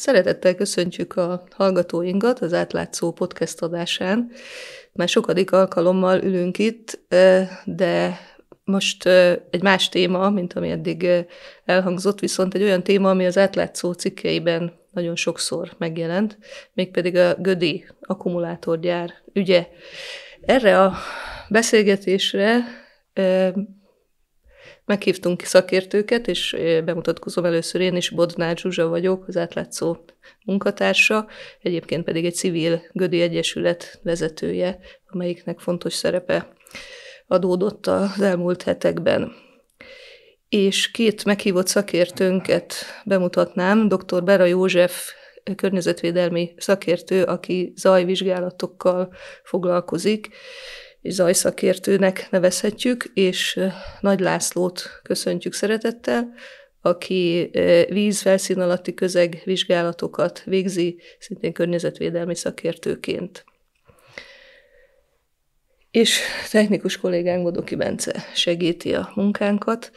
Szeretettel köszöntjük a hallgatóinkat az átlátszó podcast adásán. Már sokadik alkalommal ülünk itt, de most egy más téma, mint ami eddig elhangzott, viszont egy olyan téma, ami az átlátszó cikkeiben nagyon sokszor megjelent, mégpedig a Gödi akkumulátorgyár ügye. Erre a beszélgetésre Meghívtunk szakértőket, és bemutatkozom először én is, Bodnár Zsuzsa vagyok, az átlátszó munkatársa, egyébként pedig egy civil Gödi Egyesület vezetője, amelyiknek fontos szerepe adódott az elmúlt hetekben. És két meghívott szakértőnket bemutatnám, dr. Bera József környezetvédelmi szakértő, aki zajvizsgálatokkal foglalkozik, és zajszakértőnek nevezhetjük, és Nagy Lászlót köszöntjük szeretettel, aki vízfelszín alatti közeg vizsgálatokat végzi, szintén környezetvédelmi szakértőként. És technikus kollégánk Bodoki Bence segíti a munkánkat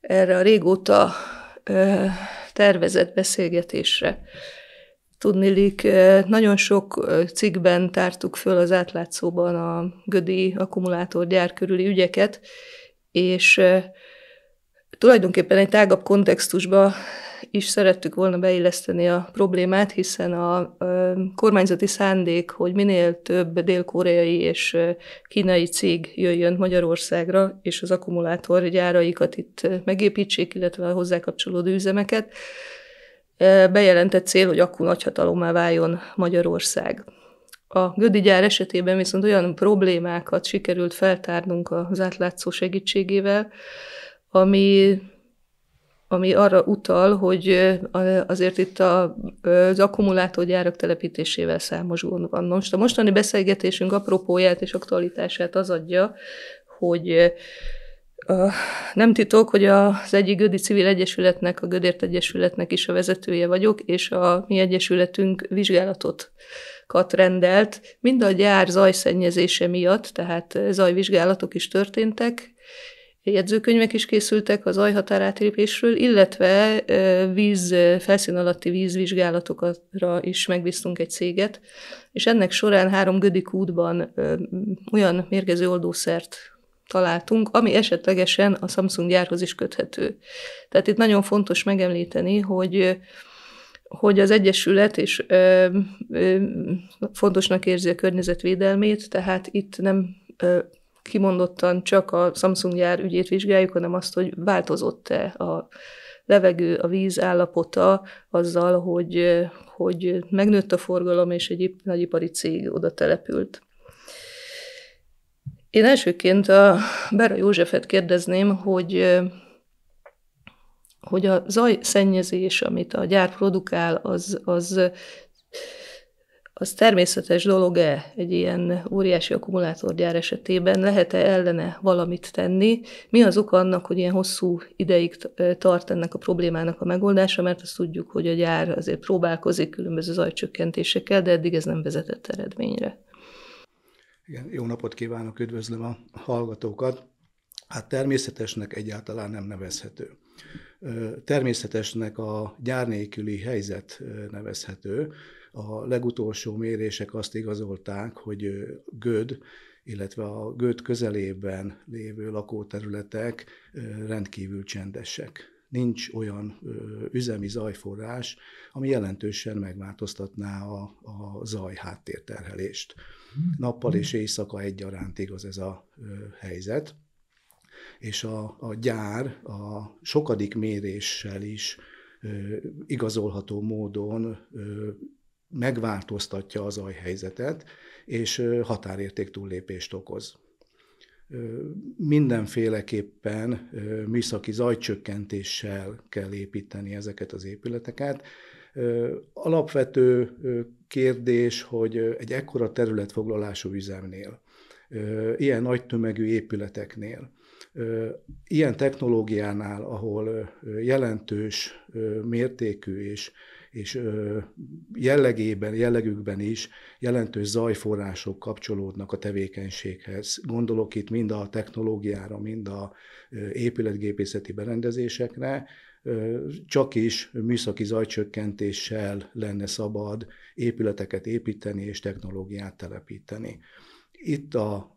erre a régóta tervezett beszélgetésre tudnélik, nagyon sok cikkben tártuk föl az átlátszóban a Gödi akkumulátorgyár körüli ügyeket, és tulajdonképpen egy tágabb kontextusba is szerettük volna beilleszteni a problémát, hiszen a kormányzati szándék, hogy minél több dél-koreai és kínai cég jöjjön Magyarországra, és az akkumulátorgyáraikat itt megépítsék, illetve a hozzá kapcsolódó üzemeket, bejelentett cél, hogy akkor nagyhatalommá váljon Magyarország. A Gödi gyár esetében viszont olyan problémákat sikerült feltárnunk az átlátszó segítségével, ami, ami arra utal, hogy azért itt a, az akkumulátorgyárak telepítésével számos gond van. Most a mostani beszélgetésünk apropóját és aktualitását az adja, hogy nem titok, hogy az egyik Gödi Civil Egyesületnek, a Gödért Egyesületnek is a vezetője vagyok, és a mi egyesületünk vizsgálatot kat rendelt, mind a gyár zajszennyezése miatt, tehát zajvizsgálatok is történtek, jegyzőkönyvek is készültek a zajhatárátérésről, illetve víz, felszín alatti vízvizsgálatokra is megbíztunk egy céget, és ennek során három Gödik útban olyan mérgező oldószert találtunk, ami esetlegesen a Samsung gyárhoz is köthető. Tehát itt nagyon fontos megemlíteni, hogy hogy az Egyesület és ö, ö, fontosnak érzi a környezetvédelmét, tehát itt nem ö, kimondottan csak a Samsung gyár ügyét vizsgáljuk, hanem azt, hogy változott-e a levegő, a víz állapota azzal, hogy, hogy megnőtt a forgalom, és egy nagyipari cég oda települt. Én elsőként a Bera Józsefet kérdezném, hogy hogy a zajszennyezés, amit a gyár produkál, az, az, az természetes dolog-e egy ilyen óriási akkumulátorgyár esetében? Lehet-e ellene valamit tenni? Mi az oka annak, hogy ilyen hosszú ideig tart ennek a problémának a megoldása? Mert azt tudjuk, hogy a gyár azért próbálkozik különböző zajcsökkentésekkel, de eddig ez nem vezetett eredményre. Igen, jó napot kívánok, üdvözlöm a hallgatókat. Hát természetesnek egyáltalán nem nevezhető. Természetesnek a gyárnéküli helyzet nevezhető. A legutolsó mérések azt igazolták, hogy Göd, illetve a Göd közelében lévő lakóterületek rendkívül csendesek nincs olyan üzemi zajforrás, ami jelentősen megváltoztatná a, a zaj háttérterhelést. Nappal és éjszaka egyaránt igaz ez a helyzet. És a, a gyár a sokadik méréssel is igazolható módon megváltoztatja az ajhelyzetet, és határérték túllépést okoz. Mindenféleképpen műszaki zajcsökkentéssel kell építeni ezeket az épületeket, Alapvető kérdés, hogy egy ekkora területfoglalású üzemnél, ilyen nagy tömegű épületeknél, ilyen technológiánál, ahol jelentős mértékű és, és jellegében, jellegükben is jelentős zajforrások kapcsolódnak a tevékenységhez. Gondolok itt mind a technológiára, mind a épületgépészeti berendezésekre csak is műszaki zajcsökkentéssel lenne szabad épületeket építeni és technológiát telepíteni. Itt a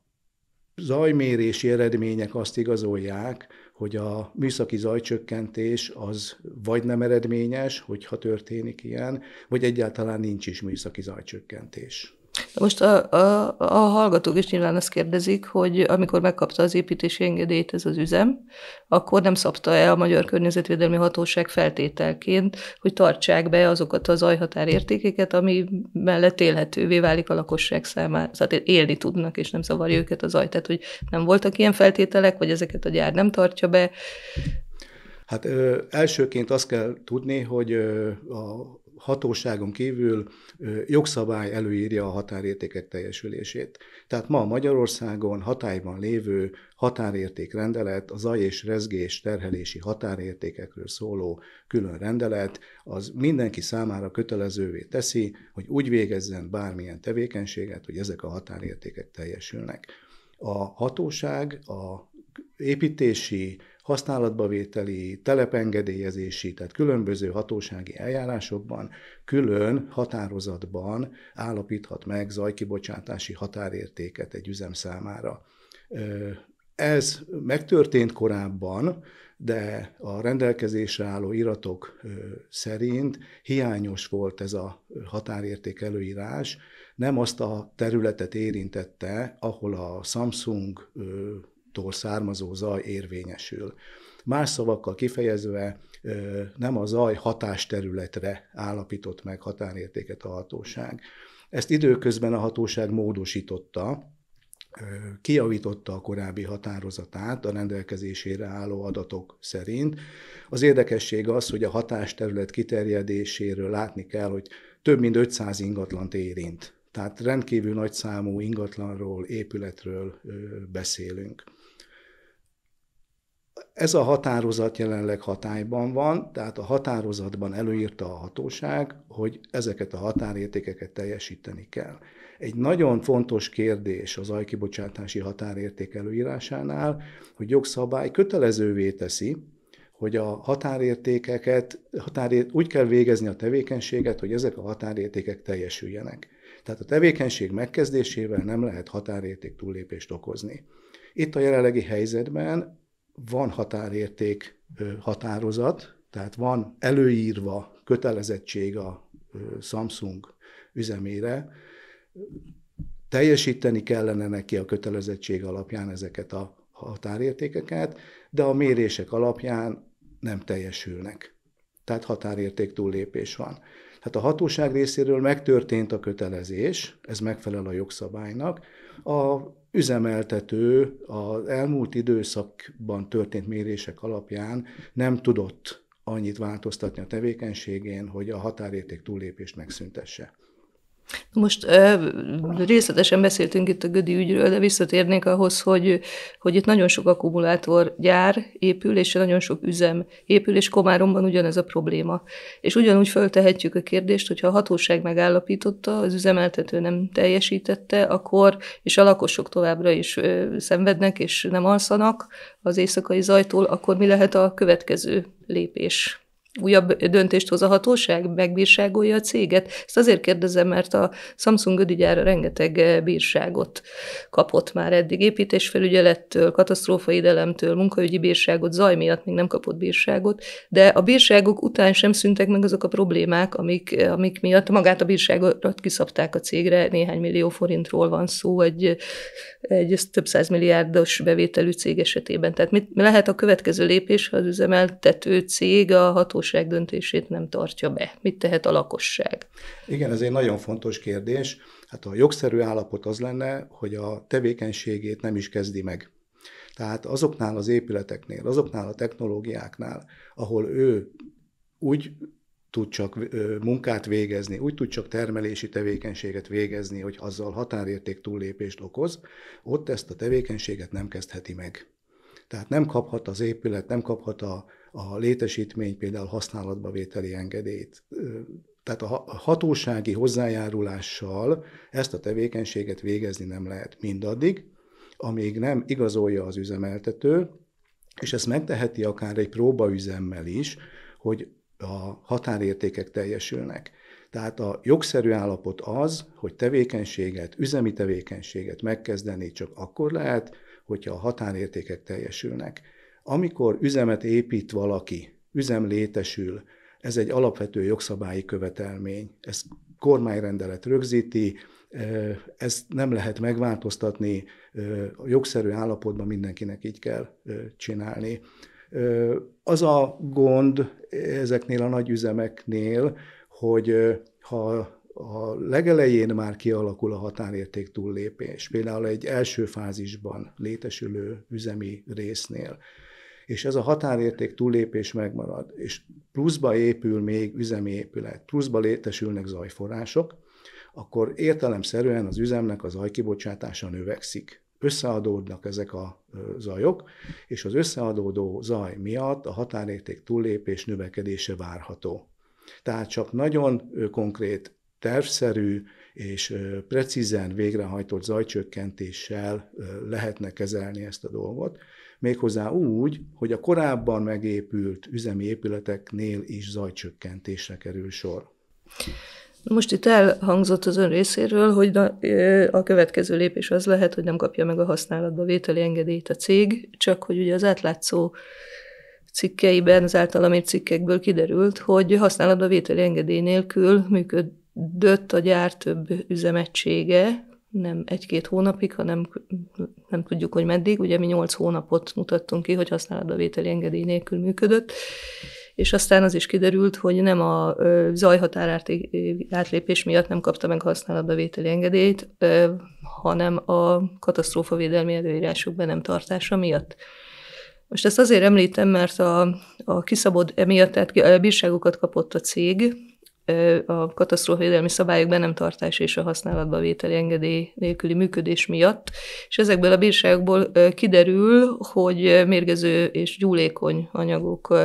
zajmérési eredmények azt igazolják, hogy a műszaki zajcsökkentés az vagy nem eredményes, hogyha történik ilyen, vagy egyáltalán nincs is műszaki zajcsökkentés. Most a, a, a hallgatók is nyilván azt kérdezik, hogy amikor megkapta az építési engedélyt ez az üzem, akkor nem szabta el a Magyar Környezetvédelmi Hatóság feltételként, hogy tartsák be azokat az értékeket, ami mellett élhetővé válik a lakosság számára. Tehát élni tudnak, és nem zavarja őket az aj. Tehát, hogy nem voltak ilyen feltételek, vagy ezeket a gyár nem tartja be. Hát ö, elsőként azt kell tudni, hogy ö, a hatóságon kívül jogszabály előírja a határértékek teljesülését. Tehát ma Magyarországon hatályban lévő határérték rendelet, a zaj és rezgés terhelési határértékekről szóló külön rendelet, az mindenki számára kötelezővé teszi, hogy úgy végezzen bármilyen tevékenységet, hogy ezek a határértékek teljesülnek. A hatóság a építési használatba vételi, telepengedélyezési, tehát különböző hatósági eljárásokban külön határozatban állapíthat meg zajkibocsátási határértéket egy üzem számára. Ez megtörtént korábban, de a rendelkezésre álló iratok szerint hiányos volt ez a határérték előírás, nem azt a területet érintette, ahol a Samsung tól származó zaj érvényesül. Más szavakkal kifejezve nem a zaj hatásterületre állapított meg határértéket a hatóság. Ezt időközben a hatóság módosította, kiavította a korábbi határozatát a rendelkezésére álló adatok szerint. Az érdekesség az, hogy a hatásterület kiterjedéséről látni kell, hogy több mint 500 ingatlant érint. Tehát rendkívül nagyszámú ingatlanról, épületről beszélünk. Ez a határozat jelenleg hatályban van, tehát a határozatban előírta a hatóság, hogy ezeket a határértékeket teljesíteni kell. Egy nagyon fontos kérdés az ajkibocsátási határérték előírásánál, hogy jogszabály kötelezővé teszi, hogy a határértékeket, határért, úgy kell végezni a tevékenységet, hogy ezek a határértékek teljesüljenek. Tehát a tevékenység megkezdésével nem lehet határérték túllépést okozni. Itt a jelenlegi helyzetben van határérték határozat, tehát van előírva kötelezettség a Samsung üzemére, teljesíteni kellene neki a kötelezettség alapján ezeket a határértékeket, de a mérések alapján nem teljesülnek. Tehát határérték túllépés van. Tehát a hatóság részéről megtörtént a kötelezés, ez megfelel a jogszabálynak. A üzemeltető az elmúlt időszakban történt mérések alapján nem tudott annyit változtatni a tevékenységén, hogy a határérték túllépést megszüntesse. Most részletesen beszéltünk itt a Gödi ügyről, de visszatérnék ahhoz, hogy, hogy itt nagyon sok gyár épül, és nagyon sok üzem épül, és Komáromban ugyanez a probléma. És ugyanúgy föltehetjük a kérdést, hogyha a hatóság megállapította, az üzemeltető nem teljesítette, akkor, és a lakosok továbbra is szenvednek, és nem alszanak az éjszakai zajtól, akkor mi lehet a következő lépés? újabb döntést hoz a hatóság, megbírságolja a céget. Ezt azért kérdezem, mert a Samsung ödügyár rengeteg eh, bírságot kapott már eddig. Építésfelügyelettől, katasztrófaidelemtől, munkaügyi bírságot, zaj miatt még nem kapott bírságot, de a bírságok után sem szűntek meg azok a problémák, amik, eh, amik miatt magát a bírságot kiszabták a cégre. Néhány millió forintról van szó egy, egy több százmilliárdos bevételű cég esetében. Tehát mit lehet a következő lépés, ha az üzemeltető cég a ható lakosság döntését nem tartja be. Mit tehet a lakosság? Igen, ez egy nagyon fontos kérdés. Hát a jogszerű állapot az lenne, hogy a tevékenységét nem is kezdi meg. Tehát azoknál az épületeknél, azoknál a technológiáknál, ahol ő úgy tud csak munkát végezni, úgy tud csak termelési tevékenységet végezni, hogy azzal határérték túllépést okoz, ott ezt a tevékenységet nem kezdheti meg. Tehát nem kaphat az épület, nem kaphat a a létesítmény például használatba vételi engedélyt. Tehát a hatósági hozzájárulással ezt a tevékenységet végezni nem lehet mindaddig, amíg nem igazolja az üzemeltető, és ezt megteheti akár egy próbaüzemmel is, hogy a határértékek teljesülnek. Tehát a jogszerű állapot az, hogy tevékenységet, üzemi tevékenységet megkezdeni csak akkor lehet, hogyha a határértékek teljesülnek. Amikor üzemet épít valaki, üzem létesül, ez egy alapvető jogszabályi követelmény. Ezt kormányrendelet rögzíti, ezt nem lehet megváltoztatni, a jogszerű állapotban mindenkinek így kell csinálni. Az a gond ezeknél a nagy üzemeknél, hogy ha a legelején már kialakul a határérték túllépés, például egy első fázisban létesülő üzemi résznél, és ez a határérték túllépés megmarad, és pluszba épül még üzemi épület, pluszba létesülnek zajforrások, akkor értelemszerűen az üzemnek az zajkibocsátása növekszik. Összeadódnak ezek a zajok, és az összeadódó zaj miatt a határérték túllépés növekedése várható. Tehát csak nagyon konkrét tervszerű és precízen végrehajtott zajcsökkentéssel lehetne kezelni ezt a dolgot, méghozzá úgy, hogy a korábban megépült üzemi épületeknél is zajcsökkentésre kerül sor. Most itt elhangzott az ön részéről, hogy a következő lépés az lehet, hogy nem kapja meg a használatba vételi engedélyt a cég, csak hogy ugye az átlátszó cikkeiben, az általam cikkekből kiderült, hogy használatba vételi engedély nélkül működ, dött a gyár több üzemegysége, nem egy-két hónapig, hanem nem tudjuk, hogy meddig. Ugye mi nyolc hónapot mutattunk ki, hogy használatbevételi engedély nélkül működött, és aztán az is kiderült, hogy nem a zajhatár átlépés miatt nem kapta meg használatbevételi engedélyt, hanem a katasztrófavédelmi előírások be nem tartása miatt. Most ezt azért említem, mert a, a kiszabott emiatt, tehát bírságokat kapott a cég, a katasztrófavédelmi szabályok be nem tartása és a használatba vételi engedély nélküli működés miatt, és ezekből a bírságokból kiderül, hogy mérgező és gyúlékony anyagok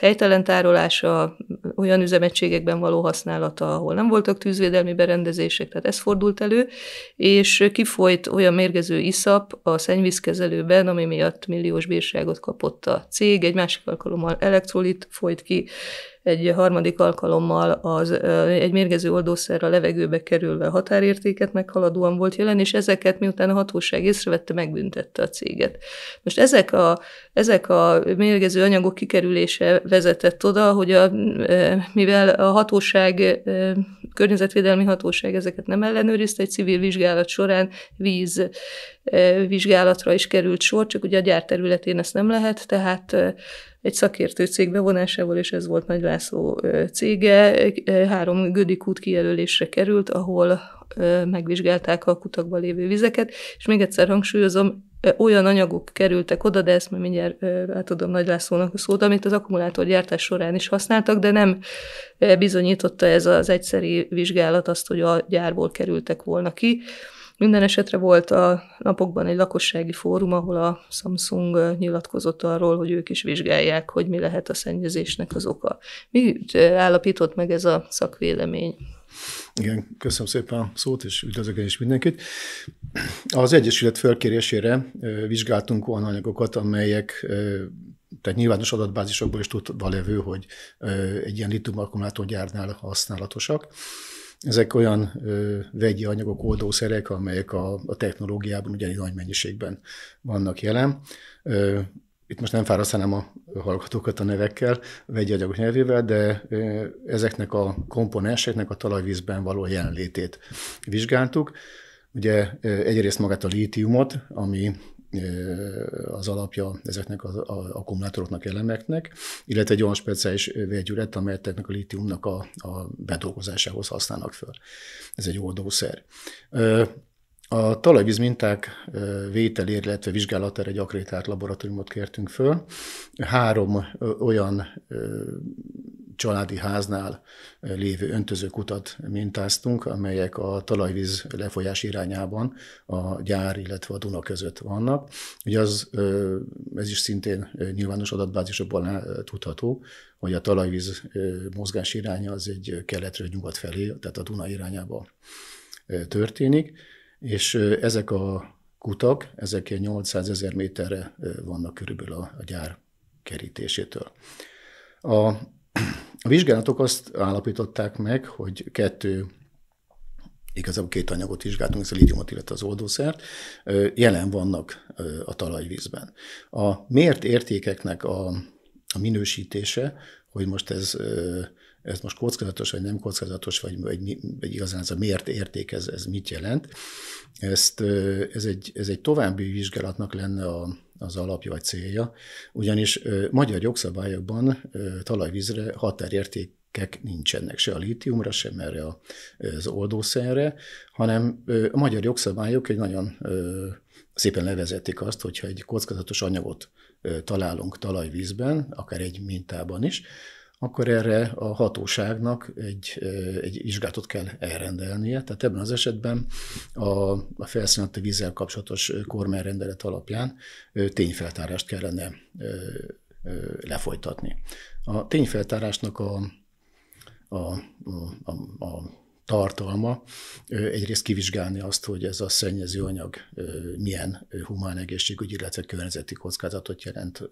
helytelen tárolása, olyan üzemegységekben való használata, ahol nem voltak tűzvédelmi berendezések, tehát ez fordult elő, és kifolyt olyan mérgező iszap a szennyvízkezelőben, ami miatt milliós bírságot kapott a cég, egy másik alkalommal elektrolit folyt ki, egy harmadik alkalommal az egy mérgező oldószer a levegőbe kerülve határértéket meghaladóan volt jelen, és ezeket miután a hatóság észrevette, megbüntette a céget. Most ezek a, ezek a mérgező anyagok kikerülése vezetett oda, hogy a, mivel a hatóság környezetvédelmi hatóság ezeket nem ellenőrizte, egy civil vizsgálat során víz e, vizsgálatra is került sor, csak ugye a gyár területén ezt nem lehet, tehát e, egy szakértő cég bevonásával, és ez volt Nagy László e, cége, három Gödikút kijelölésre került, ahol megvizsgálták a kutakban lévő vizeket, és még egyszer hangsúlyozom, olyan anyagok kerültek oda, de ezt majd mindjárt átadom Nagy Lászlónak a szót, amit az akkumulátorgyártás során is használtak, de nem bizonyította ez az egyszeri vizsgálat azt, hogy a gyárból kerültek volna ki. Minden esetre volt a napokban egy lakossági fórum, ahol a Samsung nyilatkozott arról, hogy ők is vizsgálják, hogy mi lehet a szennyezésnek az oka. Mi állapított meg ez a szakvélemény? Igen, köszönöm szépen a szót, és üdvözlök én is mindenkit. Az Egyesület fölkérésére vizsgáltunk olyan anyagokat, amelyek tehát nyilvános adatbázisokból is tudva levő, hogy egy ilyen litium akkumulátorgyárnál használatosak. Ezek olyan vegyi anyagok, oldószerek, amelyek a, a technológiában ugyanígy nagy mennyiségben vannak jelen itt most nem fárasztanám a hallgatókat a nevekkel, vegyi anyagok nyelvével, de ezeknek a komponenseknek a talajvízben való jelenlétét vizsgáltuk. Ugye egyrészt magát a lítiumot, ami az alapja ezeknek az akkumulátoroknak, elemeknek, illetve egy olyan speciális vegyület, amelyet ezeknek a lítiumnak a, a bedolgozásához használnak föl. Ez egy oldószer. A talajvíz minták vételére, illetve vizsgálatára egy akrétált laboratóriumot kértünk föl. Három olyan családi háznál lévő öntözőkutat mintáztunk, amelyek a talajvíz lefolyás irányában a gyár, illetve a Duna között vannak. Ugye az, ez is szintén nyilvános adatbázisokban tudható, hogy a talajvíz mozgás iránya az egy keletről nyugat felé, tehát a Duna irányába történik és ezek a kutak, ezek 800 ezer méterre vannak körülbelül a, a gyár kerítésétől. A, a vizsgálatok azt állapították meg, hogy kettő igazából két anyagot vizsgáltunk, ez a litiumot, illetve az oldószert, jelen vannak a talajvízben. A mért értékeknek a, a minősítése, hogy most ez ez most kockázatos, vagy nem kockázatos, vagy, vagy, vagy igazán ez a miért érték, ez, ez mit jelent. Ezt, ez, egy, ez egy további vizsgálatnak lenne a, az alapja vagy célja, ugyanis magyar jogszabályokban talajvízre határérték nincsenek se a lítiumra, sem erre a, az oldószerre, hanem a magyar jogszabályok egy nagyon szépen levezették azt, hogyha egy kockázatos anyagot találunk talajvízben, akár egy mintában is, akkor erre a hatóságnak egy, egy vizsgátot kell elrendelnie. Tehát ebben az esetben a, a felszínálati vízzel kapcsolatos kormányrendelet alapján tényfeltárást kellene lefolytatni. A tényfeltárásnak a, a, a, a tartalma. Egyrészt kivizsgálni azt, hogy ez a szennyező anyag milyen humán egészségügyi, illetve környezeti kockázatot jelent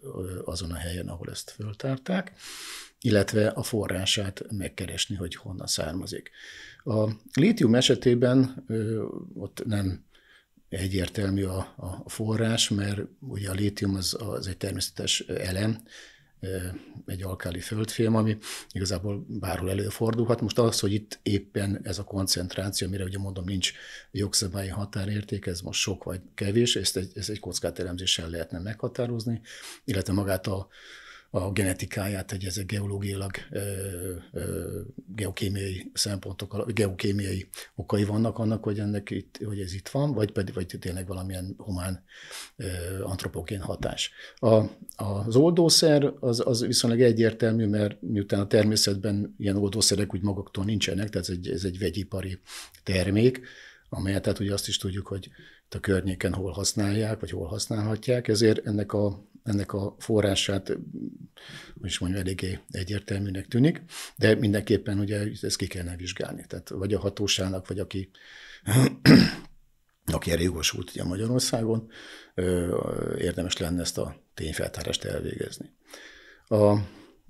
azon a helyen, ahol ezt föltárták illetve a forrását megkeresni, hogy honnan származik. A lítium esetében ott nem egyértelmű a, a forrás, mert ugye a lítium az, az egy természetes elem, egy alkáli földfém, ami igazából bárhol előfordulhat. Most az, hogy itt éppen ez a koncentráció, amire ugye mondom, nincs jogszabályi határérték, ez most sok vagy kevés, ezt egy, ezt egy kockát elemzéssel lehetne meghatározni, illetve magát a, a genetikáját, egy ezek geológiailag, geokémiai szempontok, geokémiai okai vannak annak, hogy, ennek itt, hogy ez itt van, vagy pedig vagy tényleg valamilyen humán antropogén hatás. A, az oldószer az, az viszonylag egyértelmű, mert miután a természetben ilyen oldószerek úgy maguktól nincsenek, tehát ez egy, ez egy vegyipari termék, amelyet tehát ugye azt is tudjuk, hogy a környéken hol használják, vagy hol használhatják, ezért ennek a ennek a forrását, hogy is mondjam, eléggé egyértelműnek tűnik, de mindenképpen ugye ezt ki kellene vizsgálni. Tehát vagy a hatóságnak, vagy aki aki erre jogosult ugye Magyarországon, érdemes lenne ezt a tényfeltárást elvégezni. A,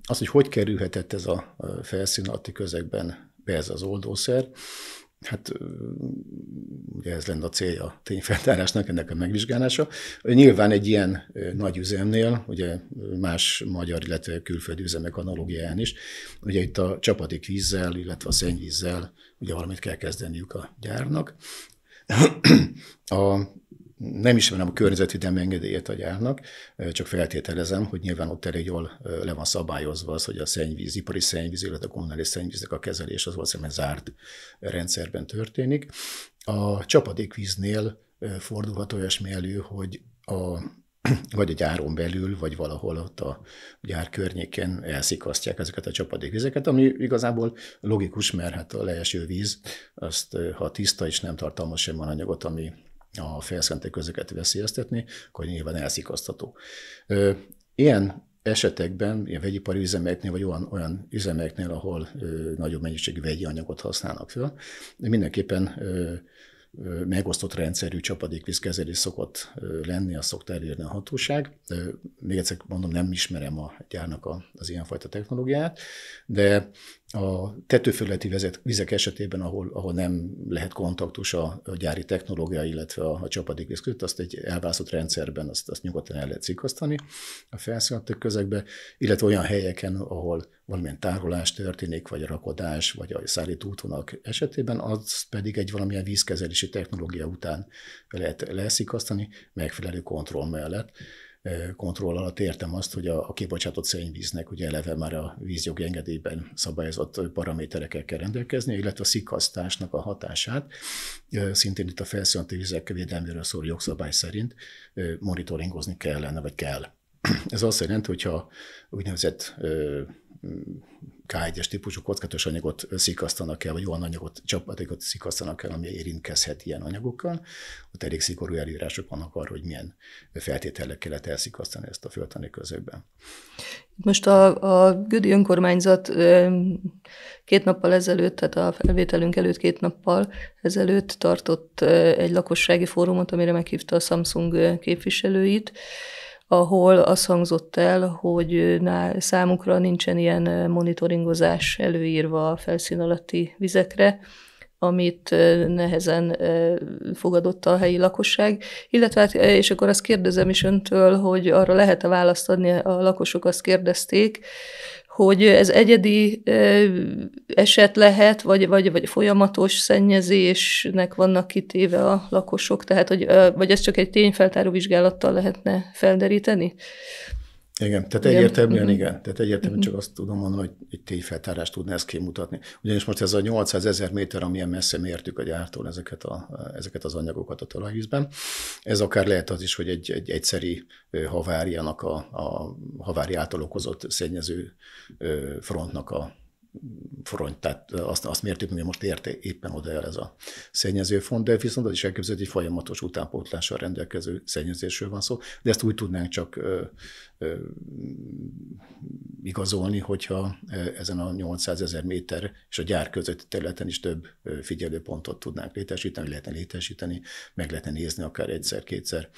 az, hogy hogy kerülhetett ez a felszín alatti közegben be ez az oldószer, hát ugye ez lenne a célja a tényfeltárásnak, ennek a megvizsgálása. Nyilván egy ilyen nagy üzemnél, ugye más magyar, illetve külföldi üzemek analógiáján is, ugye itt a csapadék vízzel, illetve a szennyvízzel ugye valamit kell kezdeniük a gyárnak. A nem ismerem a környezetvédelmi engedélyét a gyárnak, csak feltételezem, hogy nyilván ott elég jól le van szabályozva az, hogy a szennyvíz, ipari szennyvíz, illetve a kommunális szennyvíznek a kezelés az valószínűleg zárt rendszerben történik. A csapadékvíznél fordulhat olyasmi elő, hogy a vagy a gyáron belül, vagy valahol ott a gyár környéken elszikasztják ezeket a csapadékvizeket, ami igazából logikus, mert hát a leeső víz, azt ha tiszta és nem tartalmaz sem anyagot, ami a felszenti közöket veszélyeztetni, akkor nyilván elszikasztató. Ilyen esetekben, ilyen vegyipari üzemeknél, vagy olyan, olyan üzemeknél, ahol ö, nagyobb mennyiségű vegyi anyagot használnak fel, mindenképpen ö, ö, megosztott rendszerű csapadékvízkezelés szokott ö, lenni, azt szokta elérni a hatóság. Ö, még egyszer mondom, nem ismerem a gyárnak a, az ilyenfajta technológiát, de a tetőfölötti vizek esetében, ahol, ahol nem lehet kontaktus a, a gyári technológia, illetve a, a csapadékvíz között, azt egy elvászott rendszerben azt, azt nyugodtan el lehet szikasztani a felszállt közegbe, illetve olyan helyeken, ahol valamilyen tárolás történik, vagy rakodás, vagy a szállító útvonalak esetében, az pedig egy valamilyen vízkezelési technológia után lehet leszikasztani megfelelő kontroll mellett kontroll alatt értem azt, hogy a, a kibocsátott szennyvíznek ugye eleve már a vízjogi engedélyben szabályozott paraméterekkel kell rendelkezni, illetve a szikasztásnak a hatását, szintén itt a felszínti vizek védelméről szóló jogszabály szerint monitoringozni kellene, vagy kell. Ez azt jelenti, hogyha úgynevezett K1-es típusú kockatos anyagot szikasztanak el, vagy olyan anyagot, csapatékot szikasztanak el, ami érintkezhet ilyen anyagokkal. Ott elég szigorú előírások vannak arra, hogy milyen feltételek lehet elszikasztani ezt a föltani közökben. Most a, a Gödi önkormányzat két nappal ezelőtt, tehát a felvételünk előtt két nappal ezelőtt tartott egy lakossági fórumot, amire meghívta a Samsung képviselőit, ahol az hangzott el, hogy számukra nincsen ilyen monitoringozás előírva a felszín alatti vizekre, amit nehezen fogadott a helyi lakosság, illetve hát, és akkor azt kérdezem is öntől, hogy arra lehet-e választ adni, a lakosok azt kérdezték, hogy ez egyedi eset lehet, vagy, vagy, vagy folyamatos szennyezésnek vannak kitéve a lakosok, tehát hogy, vagy ez csak egy tényfeltáró vizsgálattal lehetne felderíteni? Igen, tehát igen. egyértelműen uh-huh. igen. Tehát egyértelműen uh-huh. csak azt tudom mondani, hogy egy tényfeltárás tudna ezt kimutatni. Ugyanis most ez a 800 ezer méter, amilyen messze mértük a gyártól ezeket, a, ezeket az anyagokat a talajvízben, ez akár lehet az is, hogy egy, egy egyszeri haváriának, a, a havári által okozott szennyező frontnak a front, tehát azt, azt mértük, hogy most érte éppen oda el ez a font, de viszont az is elképzelhető, hogy folyamatos utánpótlással rendelkező szennyezésről van szó, de ezt úgy tudnánk csak igazolni, hogyha ezen a 800 ezer méter és a gyár közötti területen is több figyelőpontot tudnánk létesíteni, lehetne létesíteni, meg lehetne nézni akár egyszer-kétszer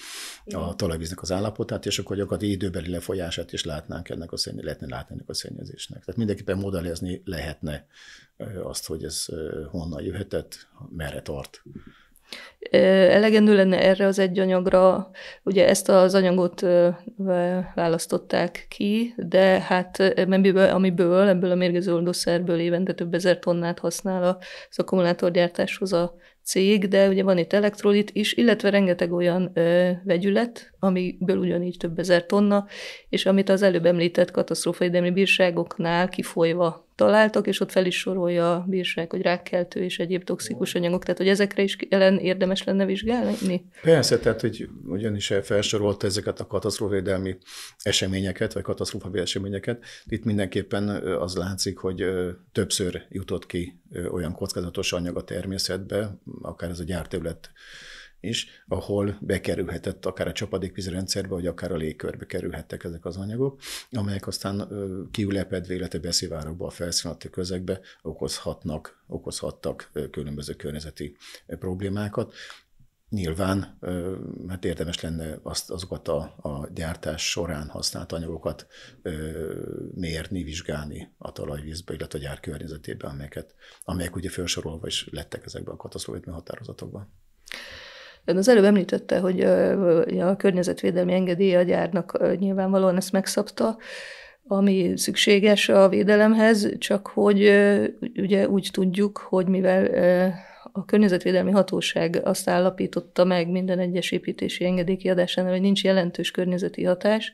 a talajvíznek az állapotát, és akkor gyakorlatilag időbeli lefolyását is látnánk ennek a szennyezésnek, lehetne látni ennek a szennyezésnek. Tehát mindenképpen modellezni lehetne azt, hogy ez honnan jöhetett, merre tart. Elegendő lenne erre az egy anyagra, ugye ezt az anyagot választották ki, de hát amiből, ebből a mérgező oldószerből évente több ezer tonnát használ az akkumulátorgyártáshoz a cég, de ugye van itt elektrolit is, illetve rengeteg olyan ö, vegyület, amiből ugyanígy több ezer tonna, és amit az előbb említett katasztrófaidemi bírságoknál kifolyva találtak, és ott fel is sorolja a bírság, hogy rákkeltő és egyéb toxikus anyagok, tehát hogy ezekre is ellen érdemes lenne vizsgálni? Persze, tehát hogy is felsorolta ezeket a katasztrófavédelmi eseményeket, vagy katasztrófavédelmi eseményeket. Itt mindenképpen az látszik, hogy többször jutott ki olyan kockázatos anyag a természetbe, akár ez a gyárterület is, ahol bekerülhetett akár a csapadékvíz rendszerbe, vagy akár a légkörbe kerülhettek ezek az anyagok, amelyek aztán kiülepedve, illetve beszivárokba a felszín közegbe okozhatnak, okozhattak különböző környezeti problémákat. Nyilván mert hát érdemes lenne azt, azokat a, a gyártás során használt anyagokat ö, mérni, vizsgálni a talajvízbe, illetve a gyár környezetében, amelyek ugye felsorolva is lettek ezekben a katasztrófai határozatokban. Ön az előbb említette, hogy a környezetvédelmi engedélye a gyárnak nyilvánvalóan ezt megszabta, ami szükséges a védelemhez, csak hogy ugye úgy tudjuk, hogy mivel a környezetvédelmi hatóság azt állapította meg minden egyes építési engedély hogy nincs jelentős környezeti hatás,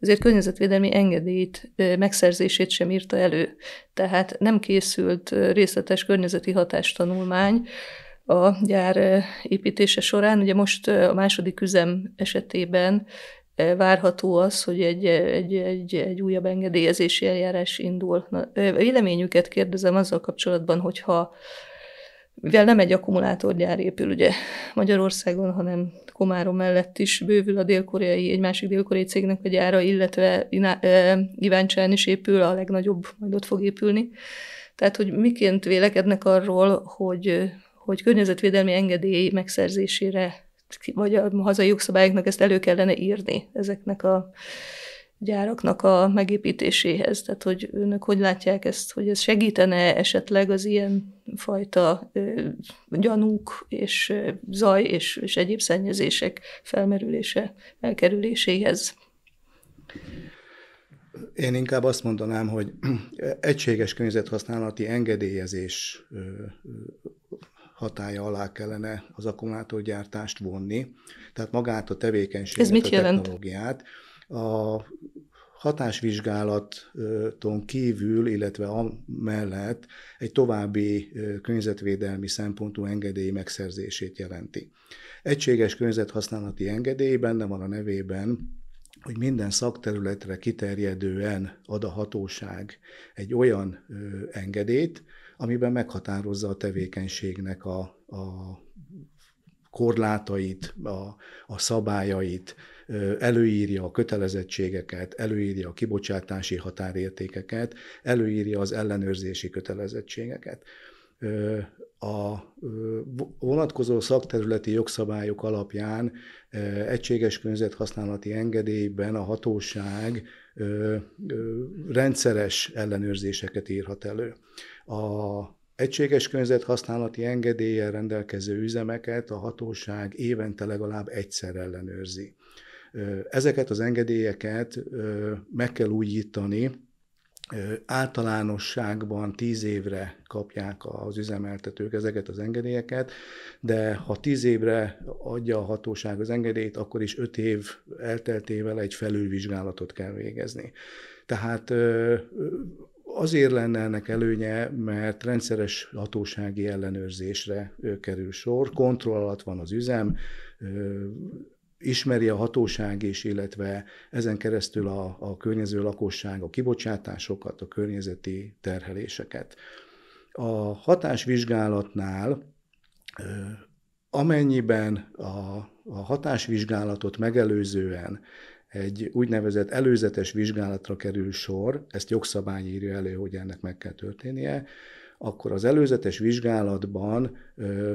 ezért környezetvédelmi engedélyt megszerzését sem írta elő. Tehát nem készült részletes környezeti hatástanulmány, a gyár építése során. Ugye most a második üzem esetében várható az, hogy egy, egy, egy, egy újabb engedélyezési eljárás indul. Na, véleményüket kérdezem azzal kapcsolatban, hogyha mivel nem egy akkumulátorgyár épül ugye Magyarországon, hanem Komárom mellett is bővül a dél-koreai, egy másik dél-koreai cégnek a gyára, illetve Iváncsán is épül, a legnagyobb majd ott fog épülni. Tehát, hogy miként vélekednek arról, hogy hogy környezetvédelmi engedély megszerzésére, vagy a hazai jogszabályoknak ezt elő kellene írni ezeknek a gyáraknak a megépítéséhez. Tehát, hogy önök hogy látják ezt, hogy ez segítene esetleg az ilyen fajta ö, gyanúk és ö, zaj és, és egyéb szennyezések felmerülése, elkerüléséhez? Én inkább azt mondanám, hogy egységes környezethasználati engedélyezés hatája alá kellene az akkumulátorgyártást vonni, tehát magát a tevékenységet, Ez mit a jelent? technológiát. A hatásvizsgálaton kívül, illetve amellett egy további környezetvédelmi szempontú engedély megszerzését jelenti. Egységes környezethasználati engedély benne van a nevében, hogy minden szakterületre kiterjedően ad a hatóság egy olyan engedélyt, amiben meghatározza a tevékenységnek a, a korlátait, a, a szabályait, előírja a kötelezettségeket, előírja a kibocsátási határértékeket, előírja az ellenőrzési kötelezettségeket. A vonatkozó szakterületi jogszabályok alapján egységes környezethasználati engedélyben a hatóság rendszeres ellenőrzéseket írhat elő. A egységes környezet használati engedéllyel rendelkező üzemeket a hatóság évente legalább egyszer ellenőrzi. Ezeket az engedélyeket meg kell újítani, általánosságban tíz évre kapják az üzemeltetők ezeket az engedélyeket, de ha tíz évre adja a hatóság az engedélyt, akkor is öt év elteltével egy felülvizsgálatot kell végezni. Tehát Azért lenne ennek előnye, mert rendszeres hatósági ellenőrzésre kerül sor, kontroll alatt van az üzem, ismeri a hatóság is, illetve ezen keresztül a, a környező lakosság a kibocsátásokat, a környezeti terheléseket. A hatásvizsgálatnál amennyiben a, a hatásvizsgálatot megelőzően egy úgynevezett előzetes vizsgálatra kerül sor, ezt jogszabály írja elő, hogy ennek meg kell történnie, akkor az előzetes vizsgálatban ö,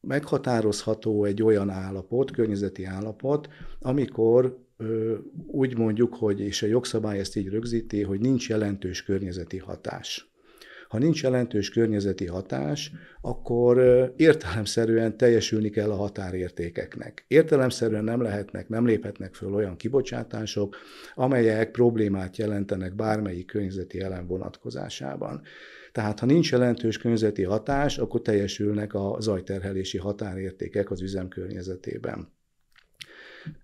meghatározható egy olyan állapot, környezeti állapot, amikor ö, úgy mondjuk, hogy, és a jogszabály ezt így rögzíti, hogy nincs jelentős környezeti hatás. Ha nincs jelentős környezeti hatás, akkor értelemszerűen teljesülni kell a határértékeknek. Értelemszerűen nem lehetnek, nem léphetnek föl olyan kibocsátások, amelyek problémát jelentenek bármelyik környezeti elem vonatkozásában. Tehát ha nincs jelentős környezeti hatás, akkor teljesülnek a zajterhelési határértékek az üzem környezetében.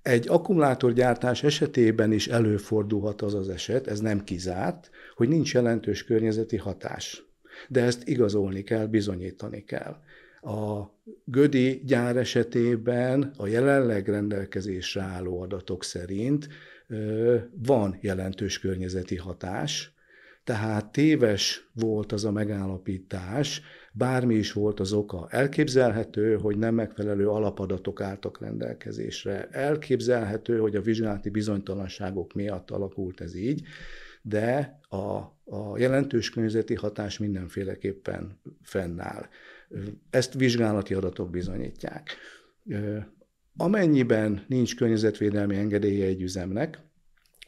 Egy akkumulátorgyártás esetében is előfordulhat az az eset, ez nem kizárt, hogy nincs jelentős környezeti hatás. De ezt igazolni kell, bizonyítani kell. A Gödi gyár esetében a jelenleg rendelkezésre álló adatok szerint van jelentős környezeti hatás, tehát téves volt az a megállapítás, Bármi is volt az oka. Elképzelhető, hogy nem megfelelő alapadatok álltak rendelkezésre. Elképzelhető, hogy a vizsgálati bizonytalanságok miatt alakult ez így, de a, a jelentős környezeti hatás mindenféleképpen fennáll. Ezt vizsgálati adatok bizonyítják. Amennyiben nincs környezetvédelmi engedélye egy üzemnek,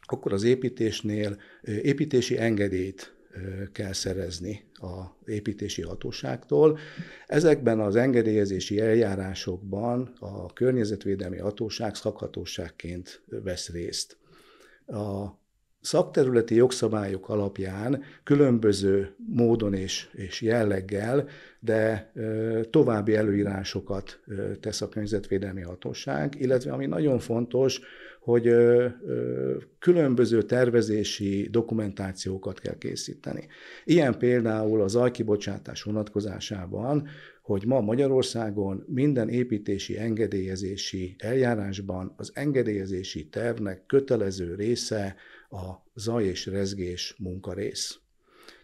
akkor az építésnél építési engedélyt kell szerezni a építési hatóságtól. Ezekben az engedélyezési eljárásokban a környezetvédelmi hatóság szakhatóságként vesz részt. A szakterületi jogszabályok alapján különböző módon és, és jelleggel, de további előírásokat tesz a környezetvédelmi hatóság, illetve ami nagyon fontos, hogy különböző tervezési dokumentációkat kell készíteni. Ilyen például az ajkibocsátás vonatkozásában, hogy ma Magyarországon minden építési engedélyezési eljárásban az engedélyezési tervnek kötelező része a zaj és rezgés munkarész.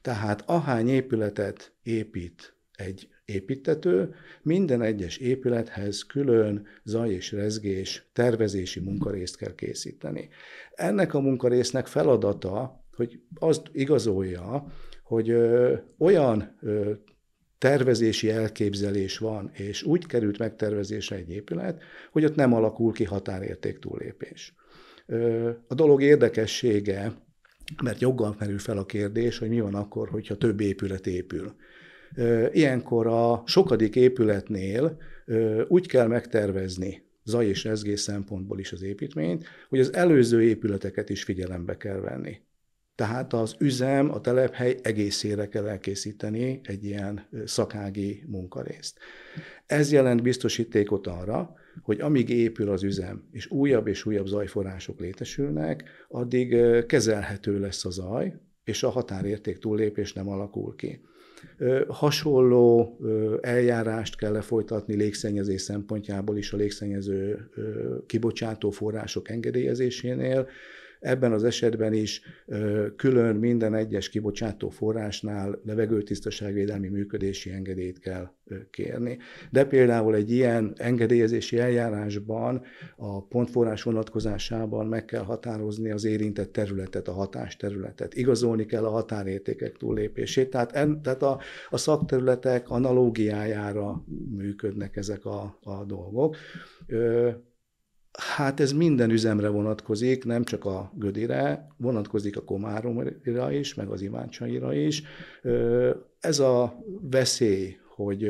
Tehát ahány épületet épít egy építető, minden egyes épülethez külön zaj és rezgés tervezési munkarészt kell készíteni. Ennek a munkarésznek feladata, hogy azt igazolja, hogy ö, olyan ö, tervezési elképzelés van, és úgy került megtervezésre egy épület, hogy ott nem alakul ki határérték túlépés. Ö, a dolog érdekessége, mert joggal merül fel a kérdés, hogy mi van akkor, hogyha több épület épül. Ilyenkor a sokadik épületnél úgy kell megtervezni zaj és rezgés szempontból is az építményt, hogy az előző épületeket is figyelembe kell venni. Tehát az üzem, a telephely egészére kell elkészíteni egy ilyen szakági munkarészt. Ez jelent biztosítékot arra, hogy amíg épül az üzem, és újabb és újabb zajforrások létesülnek, addig kezelhető lesz a zaj, és a határérték túllépés nem alakul ki. Hasonló eljárást kell lefolytatni légszennyezés szempontjából is a légszennyező kibocsátó források engedélyezésénél, Ebben az esetben is külön minden egyes kibocsátó forrásnál levegőtisztaságvédelmi működési engedélyt kell kérni. De például egy ilyen engedélyezési eljárásban a pontforrás vonatkozásában meg kell határozni az érintett területet, a hatásterületet. Igazolni kell a határértékek túllépését. Tehát, en, tehát a, a szakterületek analógiájára működnek ezek a, a dolgok. Ö, Hát ez minden üzemre vonatkozik, nem csak a Gödire, vonatkozik a Komáromra is, meg az Iváncsaira is. Ez a veszély, hogy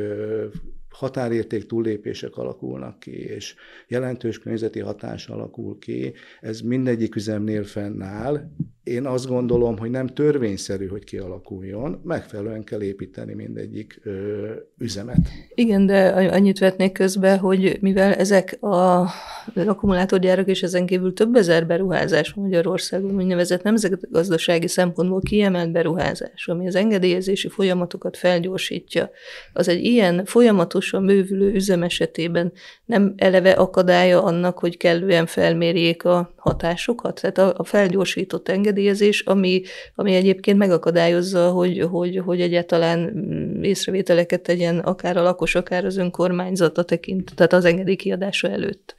határérték túllépések alakulnak ki, és jelentős környezeti hatás alakul ki, ez mindegyik üzemnél fennáll, én azt gondolom, hogy nem törvényszerű, hogy kialakuljon, megfelelően kell építeni mindegyik ö, üzemet. Igen, de annyit vetnék közbe, hogy mivel ezek a akkumulátorgyárak és ezen kívül több ezer beruházás Magyarországon, úgynevezett nemzetgazdasági szempontból kiemelt beruházás, ami az engedélyezési folyamatokat felgyorsítja, az egy ilyen folyamatosan bővülő üzem esetében nem eleve akadálya annak, hogy kellően felmérjék a hatásukat? Tehát a, a felgyorsított engedélyezés, ami, ami egyébként megakadályozza, hogy, hogy, hogy egyáltalán mm, észrevételeket tegyen akár a lakos, akár az önkormányzata tekint, tehát az engedélykiadása előtt.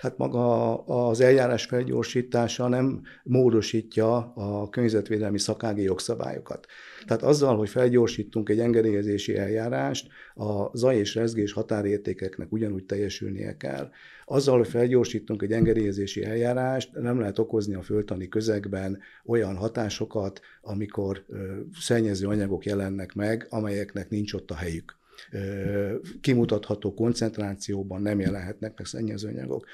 Hát maga az eljárás felgyorsítása nem módosítja a környezetvédelmi szakági jogszabályokat. Tehát azzal, hogy felgyorsítunk egy engedélyezési eljárást, a zaj és rezgés határértékeknek ugyanúgy teljesülnie kell. Azzal, hogy felgyorsítunk egy engedélyezési eljárást, nem lehet okozni a föltani közegben olyan hatásokat, amikor szennyező anyagok jelennek meg, amelyeknek nincs ott a helyük kimutatható koncentrációban nem jelenhetnek meg szennyezőanyagok.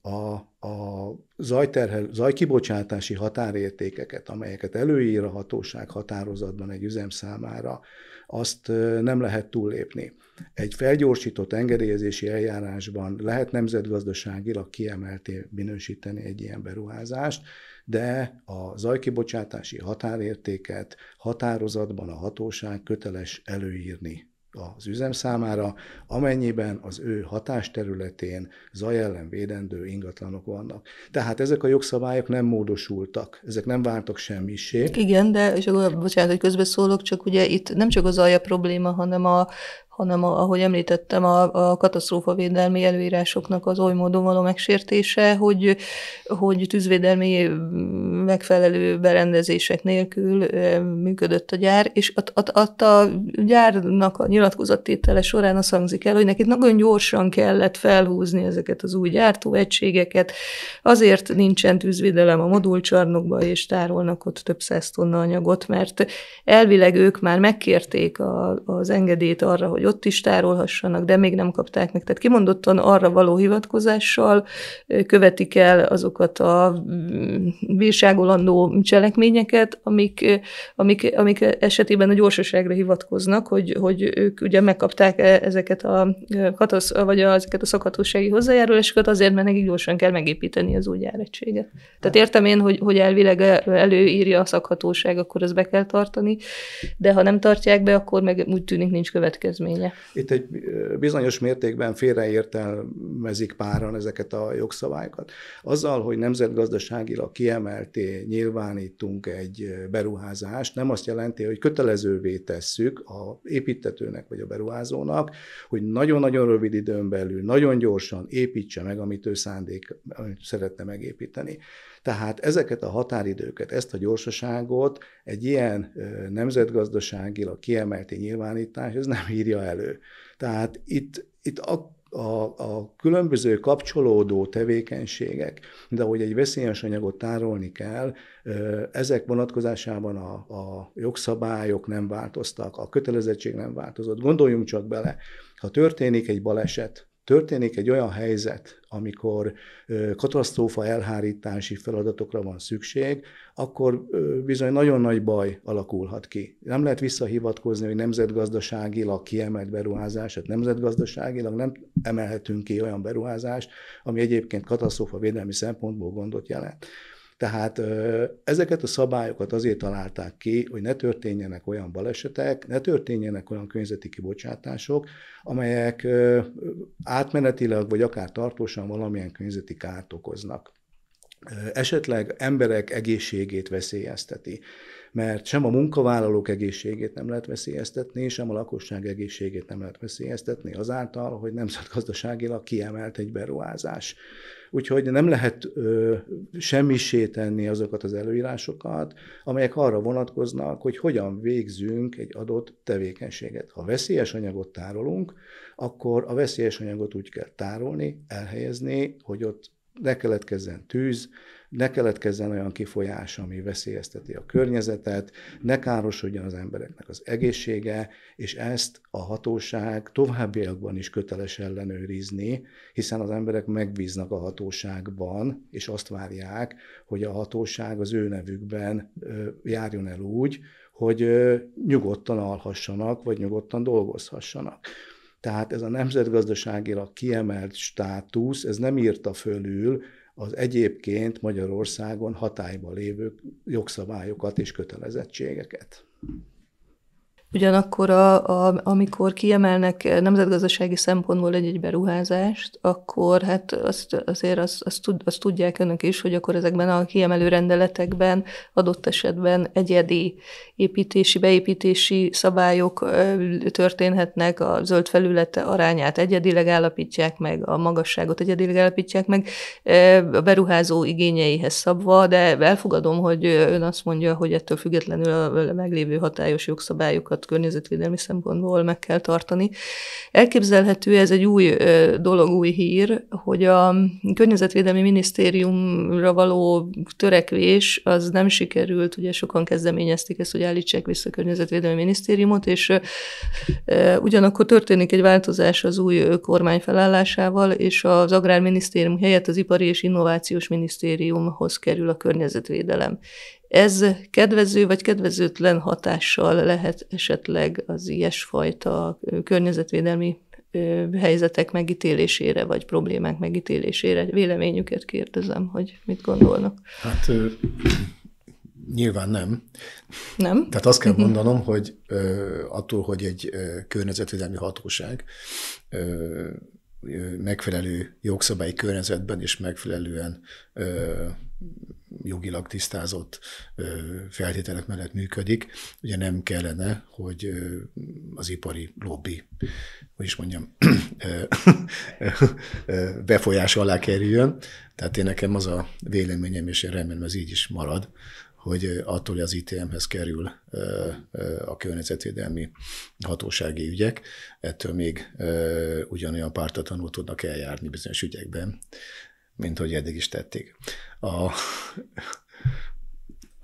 A, a zajterhel, zajkibocsátási határértékeket, amelyeket előír a hatóság határozatban egy üzem számára, azt nem lehet túllépni. Egy felgyorsított engedélyezési eljárásban lehet nemzetgazdaságilag kiemelté minősíteni egy ilyen beruházást, de a zajkibocsátási határértéket határozatban a hatóság köteles előírni az üzem számára, amennyiben az ő hatásterületén zaj ellen védendő ingatlanok vannak. Tehát ezek a jogszabályok nem módosultak, ezek nem váltak semmisé. Igen, de és akkor, bocsánat, hogy közbeszólok, csak ugye itt nem csak az a probléma, hanem a hanem a, ahogy említettem, a, a katasztrófavédelmi előírásoknak az oly módon való megsértése, hogy, hogy tűzvédelmi megfelelő berendezések nélkül működött a gyár, és ott a gyárnak a nyilatkozattétele során azt hangzik el, hogy nekik nagyon gyorsan kellett felhúzni ezeket az új gyártóegységeket, azért nincsen tűzvédelem a modulcsarnokba, és tárolnak ott több száz tonna anyagot, mert elvileg ők már megkérték a, az engedélyt arra, hogy ott is tárolhassanak, de még nem kapták meg. Tehát kimondottan arra való hivatkozással követik el azokat a mm, bírság tágolandó cselekményeket, amik, amik, amik esetében a gyorsaságra hivatkoznak, hogy, hogy ők ugye megkapták e, ezeket a, katasz, vagy ezeket a szakhatósági hozzájárulásokat azért, mert nekik gyorsan kell megépíteni az új járegységet. Tehát értem én, hogy, hogy elvileg e, előírja a szakhatóság, akkor ezt be kell tartani, de ha nem tartják be, akkor meg úgy tűnik nincs következménye. Itt egy bizonyos mértékben félreértelmezik páran ezeket a jogszabályokat. Azzal, hogy nemzetgazdaságilag kiemelt nyilvánítunk egy beruházást, nem azt jelenti, hogy kötelezővé tesszük a építetőnek vagy a beruházónak, hogy nagyon-nagyon rövid időn belül, nagyon gyorsan építse meg, amit ő szándék, amit szeretne megépíteni. Tehát ezeket a határidőket, ezt a gyorsaságot egy ilyen nemzetgazdaságilag kiemelti nyilvánítás, ez nem írja elő. Tehát itt, itt a a, a különböző kapcsolódó tevékenységek, de hogy egy veszélyes anyagot tárolni kell, ezek vonatkozásában a, a jogszabályok nem változtak, a kötelezettség nem változott. Gondoljunk csak bele, ha történik egy baleset, történik egy olyan helyzet, amikor katasztrófa elhárítási feladatokra van szükség, akkor bizony nagyon nagy baj alakulhat ki. Nem lehet visszahivatkozni, hogy nemzetgazdaságilag kiemelt beruházás, tehát nemzetgazdaságilag nem emelhetünk ki olyan beruházást, ami egyébként katasztrófa védelmi szempontból gondot jelent. Tehát ezeket a szabályokat azért találták ki, hogy ne történjenek olyan balesetek, ne történjenek olyan környezeti kibocsátások, amelyek átmenetileg vagy akár tartósan valamilyen környezeti kárt okoznak esetleg emberek egészségét veszélyezteti, mert sem a munkavállalók egészségét nem lehet veszélyeztetni, sem a lakosság egészségét nem lehet veszélyeztetni azáltal, hogy nemzetgazdaságilag kiemelt egy beruházás. Úgyhogy nem lehet ö, semmisé tenni azokat az előírásokat, amelyek arra vonatkoznak, hogy hogyan végzünk egy adott tevékenységet. Ha veszélyes anyagot tárolunk, akkor a veszélyes anyagot úgy kell tárolni, elhelyezni, hogy ott ne keletkezzen tűz, ne keletkezzen olyan kifolyás, ami veszélyezteti a környezetet, ne károsodjon az embereknek az egészsége, és ezt a hatóság továbbiakban is köteles ellenőrizni, hiszen az emberek megbíznak a hatóságban, és azt várják, hogy a hatóság az ő nevükben járjon el úgy, hogy nyugodtan alhassanak, vagy nyugodtan dolgozhassanak. Tehát ez a nemzetgazdaságilag kiemelt státusz, ez nem írta fölül az egyébként Magyarországon hatályban lévő jogszabályokat és kötelezettségeket. Ugyanakkor, a, a, amikor kiemelnek nemzetgazdasági szempontból egy-egy beruházást, akkor hát azt, azért azt, azt, tud, azt tudják önök is, hogy akkor ezekben a kiemelő rendeletekben adott esetben egyedi építési, beépítési szabályok történhetnek, a zöld felülete arányát egyedileg állapítják meg, a magasságot egyedileg állapítják meg, a beruházó igényeihez szabva, de elfogadom, hogy ön azt mondja, hogy ettől függetlenül a meglévő hatályos jogszabályokat azokat környezetvédelmi szempontból meg kell tartani. Elképzelhető, ez egy új dolog, új hír, hogy a környezetvédelmi minisztériumra való törekvés az nem sikerült, ugye sokan kezdeményezték ezt, hogy állítsák vissza a környezetvédelmi minisztériumot, és ugyanakkor történik egy változás az új kormány felállásával, és az Agrárminisztérium helyett az Ipari és Innovációs Minisztériumhoz kerül a környezetvédelem. Ez kedvező vagy kedvezőtlen hatással lehet esetleg az ilyesfajta környezetvédelmi helyzetek megítélésére, vagy problémák megítélésére. Véleményüket kérdezem, hogy mit gondolnak. Hát nyilván nem. Nem? Tehát azt kell mhm. mondanom, hogy attól, hogy egy környezetvédelmi hatóság megfelelő jogszabályi környezetben és megfelelően jogilag tisztázott feltételek mellett működik, ugye nem kellene, hogy az ipari lobby, hogy is mondjam, befolyás alá kerüljön. Tehát én nekem az a véleményem, és én remélem ez így is marad, hogy attól, hogy az ITM-hez kerül a környezetvédelmi hatósági ügyek, ettől még ugyanolyan pártatlanul tudnak eljárni bizonyos ügyekben, mint hogy eddig is tették. A,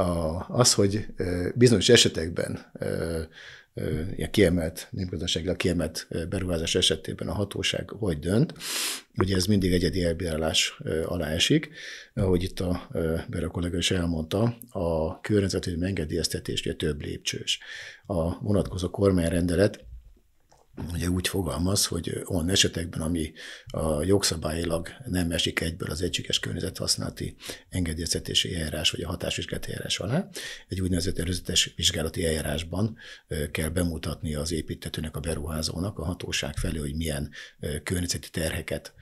a, az, hogy bizonyos esetekben ilyen kiemelt, a kiemelt beruházás esetében a hatóság hogy dönt. Ugye ez mindig egyedi elbírálás alá esik, ahogy itt a Bera kollega is elmondta, a környezetvédelmi engedélyeztetés ugye több lépcsős. A vonatkozó kormányrendelet ugye úgy fogalmaz, hogy olyan esetekben, ami a jogszabályilag nem esik egyből az egységes környezethasználati engedélyeztetési eljárás vagy a hatásvizsgálati eljárás alá, egy úgynevezett előzetes vizsgálati eljárásban kell bemutatni az építetőnek, a beruházónak a hatóság felé, hogy milyen környezeti terheket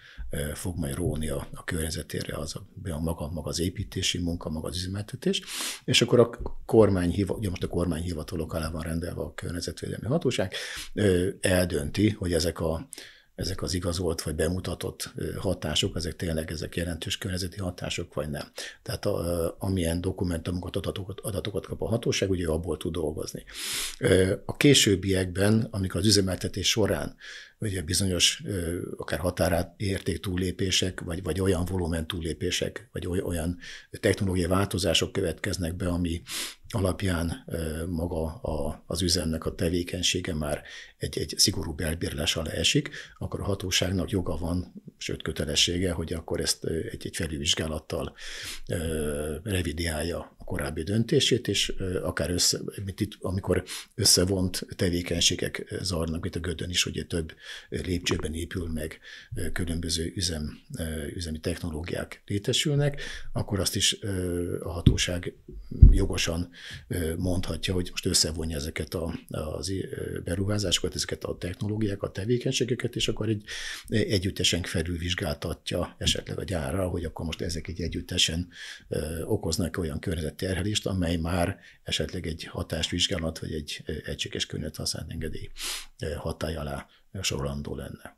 fog majd róni a, a környezetére az a, a maga, maga az építési munka, maga az üzemeltetés, és akkor a kormány, ugye most a kormányhivatalok alá van rendelve a környezetvédelmi hatóság, eldönti, hogy ezek a ezek az igazolt vagy bemutatott hatások, ezek tényleg ezek jelentős környezeti hatások, vagy nem. Tehát a, amilyen dokumentumokat, adatokat, adatokat kap a hatóság, ugye abból tud dolgozni. A későbbiekben, amikor az üzemeltetés során ugye bizonyos akár határát érték túlépések, vagy, vagy olyan volumen túlépések, vagy olyan technológiai változások következnek be, ami alapján maga a, az üzemnek a tevékenysége már egy, egy szigorú elbírlás alá esik, akkor a hatóságnak joga van, sőt kötelessége, hogy akkor ezt egy, egy felülvizsgálattal revidiálja korábbi döntését, és akár össze, mint itt, amikor összevont tevékenységek zajlanak, itt a Gödön is ugye több lépcsőben épül meg, különböző üzem, üzemi technológiák létesülnek, akkor azt is a hatóság jogosan mondhatja, hogy most összevonja ezeket a, az beruházásokat, ezeket a technológiákat, a tevékenységeket, és akkor egy együttesen felülvizsgáltatja esetleg a gyárra, hogy akkor most ezek egy együttesen okoznak olyan környezet terhelést, amely már esetleg egy hatásvizsgálat vagy egy egységes használt engedély hatály alá sorolandó lenne.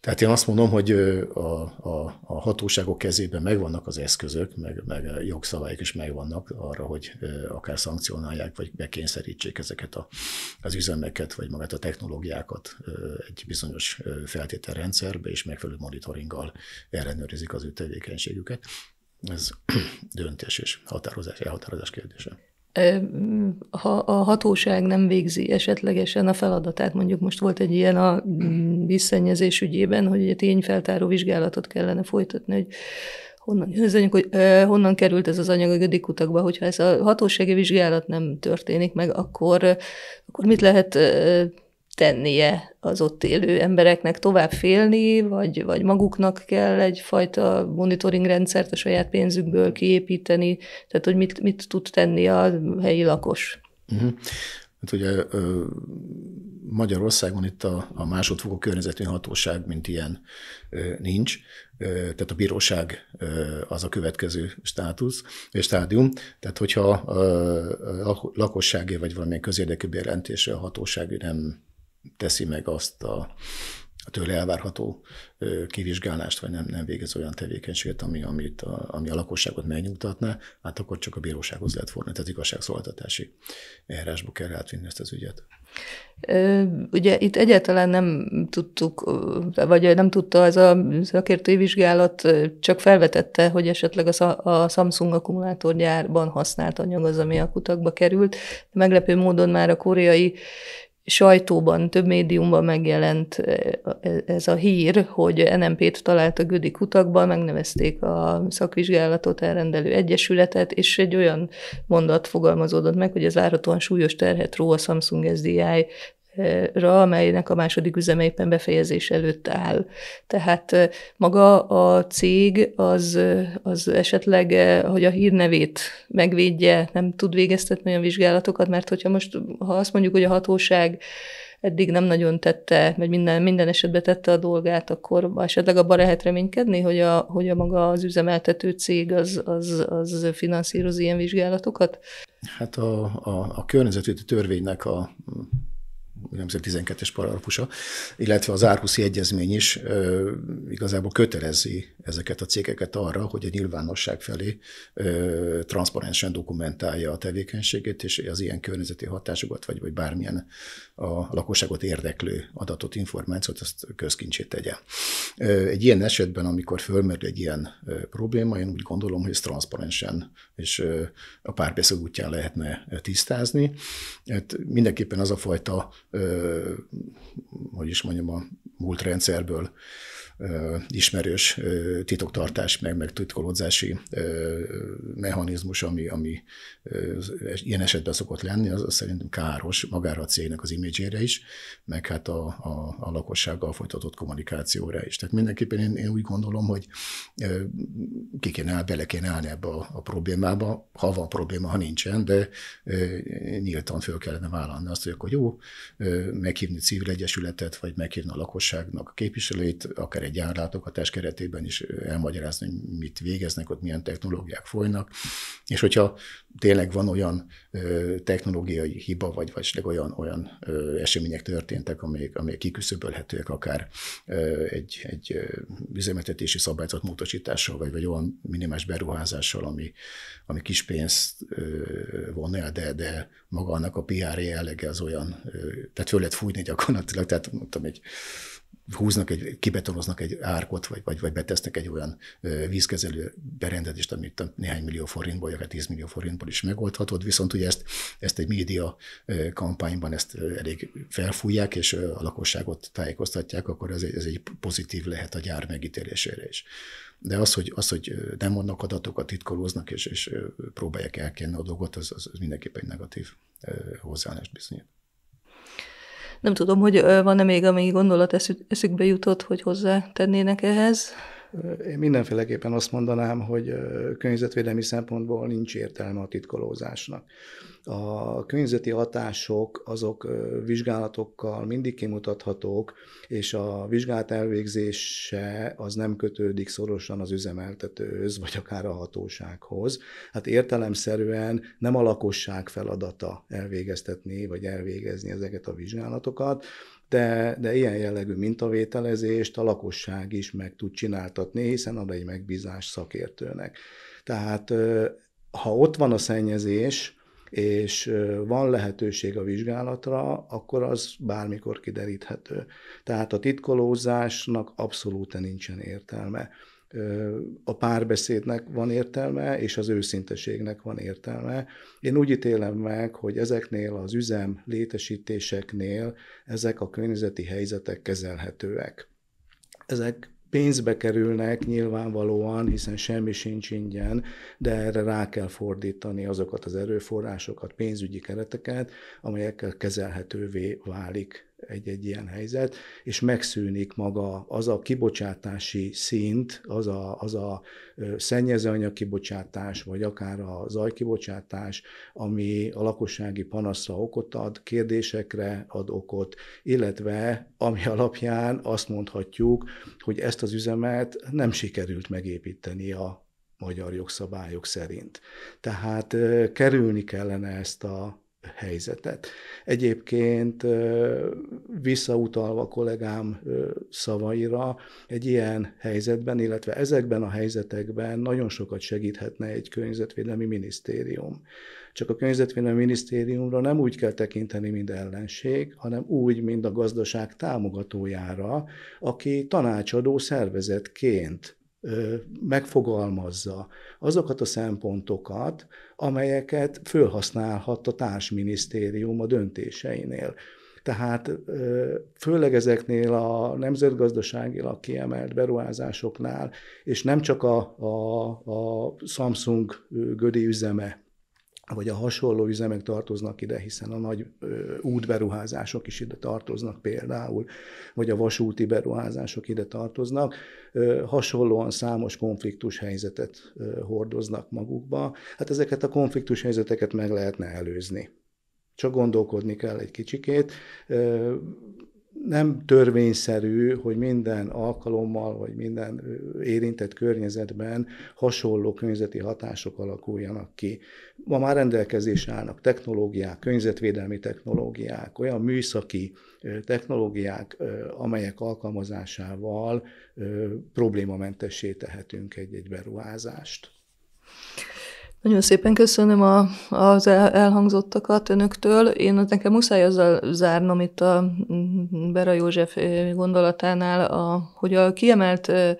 Tehát én azt mondom, hogy a, a, a hatóságok kezében megvannak az eszközök, meg, meg a jogszabályok is megvannak arra, hogy akár szankcionálják, vagy bekényszerítsék ezeket a, az üzemeket, vagy magát a technológiákat egy bizonyos feltételrendszerbe, és megfelelő monitoringgal ellenőrizik az ő tevékenységüket. Ez döntés és határozás, elhatározás kérdése. Mm, ha a hatóság nem végzi esetlegesen a feladatát, mondjuk most volt egy ilyen a mm, visszanyezés ügyében, hogy egy tényfeltáró vizsgálatot kellene folytatni, hogy honnan ez anyag, hogy honnan került ez az anyag a gödikutakba, hogyha ez a hatósági vizsgálat nem történik meg, akkor, akkor mit lehet tennie az ott élő embereknek tovább félni, vagy, vagy maguknak kell egyfajta monitoring rendszert a saját pénzükből kiépíteni, tehát hogy mit, mit tud tenni a helyi lakos. Uh-huh. Hát ugye Magyarországon itt a, a másodfokú környezeti hatóság, mint ilyen nincs, tehát a bíróság az a következő státusz, stádium. Tehát hogyha lakossági vagy valamilyen közérdekű bejelentésre a hatóság nem teszi meg azt a, tőle elvárható kivizsgálást, vagy nem, nem végez olyan tevékenységet, ami, amit a, ami a lakosságot megnyugtatná, hát akkor csak a bírósághoz lehet fordulni, tehát igazságszolgáltatási eljárásba kell átvinni ezt az ügyet. Ugye itt egyáltalán nem tudtuk, vagy nem tudta ez a szakértői vizsgálat, csak felvetette, hogy esetleg a Samsung akkumulátorgyárban használt anyag az, ami a kutakba került. Meglepő módon már a koreai sajtóban, több médiumban megjelent eh, ez a hír, hogy NMP-t talált a Gödi kutakban, megnevezték a szakvizsgálatot elrendelő egyesületet, és egy olyan mondat fogalmazódott meg, hogy ez várhatóan súlyos terhet ró a Samsung SDI ra, amelynek a második üzeme éppen befejezés előtt áll. Tehát maga a cég az, az esetleg, hogy a hírnevét megvédje, nem tud végeztetni olyan vizsgálatokat, mert hogyha most, ha azt mondjuk, hogy a hatóság eddig nem nagyon tette, vagy minden, minden esetben tette a dolgát, akkor esetleg abban lehet reménykedni, hogy a, hogy a maga az üzemeltető cég az, az, az finanszíroz ilyen vizsgálatokat? Hát a, a, a környezeti törvénynek a nemzet 12-es paragrafusa, illetve az Árhuszi Egyezmény is igazából kötelezi ezeket a cégeket arra, hogy a nyilvánosság felé ö, transzparensen dokumentálja a tevékenységét, és az ilyen környezeti hatásokat, vagy, vagy bármilyen a lakosságot érdeklő adatot, információt, azt közkincsé tegye. Egy ilyen esetben, amikor fölmerül egy ilyen probléma, én úgy gondolom, hogy ezt transzparensen és a párbeszéd útján lehetne tisztázni. Hát mindenképpen az a fajta, hogy is mondjam, a múlt rendszerből ismerős titoktartás, meg, meg titkolódzási mechanizmus, ami, ami ilyen esetben szokott lenni, az, az szerintem káros magára a cégnek az imidzsére is, meg hát a, a, a lakossággal folytatott kommunikációra is. Tehát mindenképpen én, én úgy gondolom, hogy ki kéne áll, bele kéne állni ebbe a, a problémába, ha van probléma, ha nincsen, de nyíltan föl kellene vállalni azt, hogy akkor jó, meghívni civil egyesületet, vagy meghívni a lakosságnak a képviselőit, akár egy gyárlátogatás keretében is elmagyarázni, hogy mit végeznek, ott milyen technológiák folynak, és hogyha tényleg van olyan technológiai hiba, vagy, vagy esetleg olyan, olyan események történtek, amelyek, amelyek kiküszöbölhetőek akár egy, egy üzemeltetési szabályzat módosítással, vagy, vagy olyan minimális beruházással, ami, ami kis pénzt von el, de, de maga annak a PR jellege az olyan, tehát föl lehet fújni gyakorlatilag, tehát mondtam, egy húznak egy, kibetonoznak egy árkot, vagy, vagy, vagy betesznek egy olyan vízkezelő berendezést, amit néhány millió forintból, akár 10 millió forintból is megoldhatod, viszont ugye ezt, ezt egy média kampányban ezt elég felfújják, és a lakosságot tájékoztatják, akkor ez egy, ez egy pozitív lehet a gyár megítélésére is. De az, hogy, az, hogy nem mondnak adatokat, titkolóznak, és, és próbálják elkenni a dolgot, az, az mindenképpen egy negatív hozzáállást bizonyít. Nem tudom, hogy van-e még, ami gondolat eszükbe jutott, hogy hozzá tennének ehhez? Én mindenféleképpen azt mondanám, hogy környezetvédelmi szempontból nincs értelme a titkolózásnak. A környezeti hatások azok vizsgálatokkal mindig kimutathatók, és a vizsgálat elvégzése az nem kötődik szorosan az üzemeltetőhöz, vagy akár a hatósághoz. Hát értelemszerűen nem a lakosság feladata elvégeztetni, vagy elvégezni ezeket a vizsgálatokat, de, de ilyen jellegű mintavételezést a lakosság is meg tud csináltatni, hiszen ad egy megbízás szakértőnek. Tehát ha ott van a szennyezés, és van lehetőség a vizsgálatra, akkor az bármikor kideríthető. Tehát a titkolózásnak abszolút nincsen értelme. A párbeszédnek van értelme, és az őszinteségnek van értelme. Én úgy ítélem meg, hogy ezeknél az üzem létesítéseknél ezek a környezeti helyzetek kezelhetőek. Ezek pénzbe kerülnek nyilvánvalóan, hiszen semmi sincs ingyen, de erre rá kell fordítani azokat az erőforrásokat, pénzügyi kereteket, amelyekkel kezelhetővé válik egy-egy ilyen helyzet, és megszűnik maga az a kibocsátási szint, az a, az a szennyezőanyag kibocsátás, vagy akár a zajkibocsátás, ami a lakossági panaszra okot ad, kérdésekre ad okot, illetve ami alapján azt mondhatjuk, hogy ezt az üzemet nem sikerült megépíteni a magyar jogszabályok szerint. Tehát kerülni kellene ezt a helyzetet. Egyébként visszautalva kollégám szavaira, egy ilyen helyzetben, illetve ezekben a helyzetekben nagyon sokat segíthetne egy környezetvédelmi minisztérium. Csak a környezetvédelmi minisztériumra nem úgy kell tekinteni, mint ellenség, hanem úgy, mint a gazdaság támogatójára, aki tanácsadó szervezetként megfogalmazza azokat a szempontokat, amelyeket fölhasználhat a társminisztérium a döntéseinél. Tehát főleg ezeknél a nemzetgazdaságilag kiemelt beruházásoknál, és nem csak a, a, a Samsung gödi üzeme vagy a hasonló üzemek tartoznak ide, hiszen a nagy ö, útberuházások is ide tartoznak például, vagy a vasúti beruházások ide tartoznak. Ö, hasonlóan számos konfliktus helyzetet ö, hordoznak magukba. Hát ezeket a konfliktus helyzeteket meg lehetne előzni. Csak gondolkodni kell egy kicsikét. Ö, nem törvényszerű, hogy minden alkalommal, vagy minden érintett környezetben hasonló környezeti hatások alakuljanak ki. Ma már rendelkezés állnak technológiák, környezetvédelmi technológiák, olyan műszaki technológiák, amelyek alkalmazásával problémamentessé tehetünk egy-egy beruházást. Nagyon szépen köszönöm a, az elhangzottakat önöktől. Én nekem muszáj azzal zárnom itt a Bera József eh, gondolatánál, a, hogy a kiemelt eh,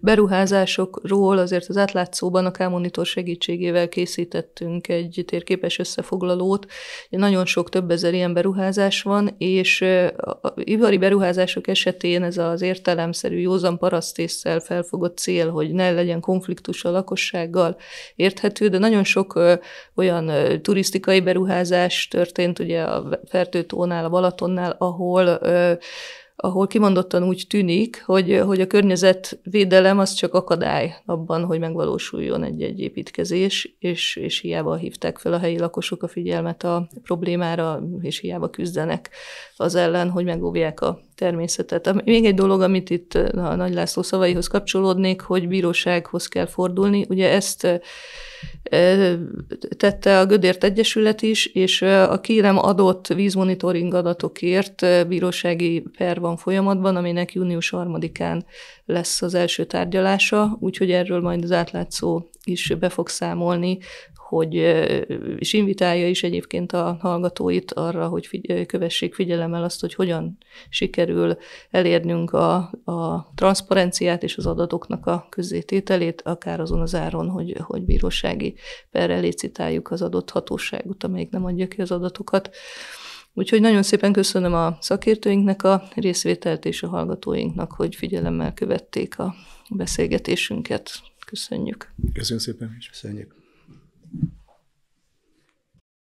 beruházásokról azért az átlátszóban a K-monitor segítségével készítettünk egy térképes összefoglalót. Nagyon sok több ezer ilyen beruházás van, és eh, a ivari beruházások esetén ez az értelemszerű józan parasztésszel felfogott cél, hogy ne legyen konfliktus a lakossággal érthető, de nagyon sok olyan turisztikai beruházás történt ugye a Fertőtónál, a Balatonnál, ahol ahol kimondottan úgy tűnik, hogy, hogy a környezetvédelem az csak akadály abban, hogy megvalósuljon egy-egy építkezés, és, és hiába hívták fel a helyi lakosok a figyelmet a problémára, és hiába küzdenek az ellen, hogy megóvják a természetet. Még egy dolog, amit itt a Nagy László szavaihoz kapcsolódnék, hogy bírósághoz kell fordulni. Ugye ezt tette a Gödért Egyesület is, és a ki nem adott vízmonitoring adatokért bírósági per van folyamatban, aminek június 3-án lesz az első tárgyalása, úgyhogy erről majd az átlátszó is be fog számolni hogy, és invitálja is egyébként a hallgatóit arra, hogy figy- kövessék figyelemmel azt, hogy hogyan sikerül elérnünk a, a transzparenciát és az adatoknak a közzétételét, akár azon az áron, hogy, hogy bírósági perre licitáljuk az adott hatóságot, amelyik nem adja ki az adatokat. Úgyhogy nagyon szépen köszönöm a szakértőinknek a részvételt és a hallgatóinknak, hogy figyelemmel követték a beszélgetésünket. Köszönjük. Köszönjük szépen Köszönjük.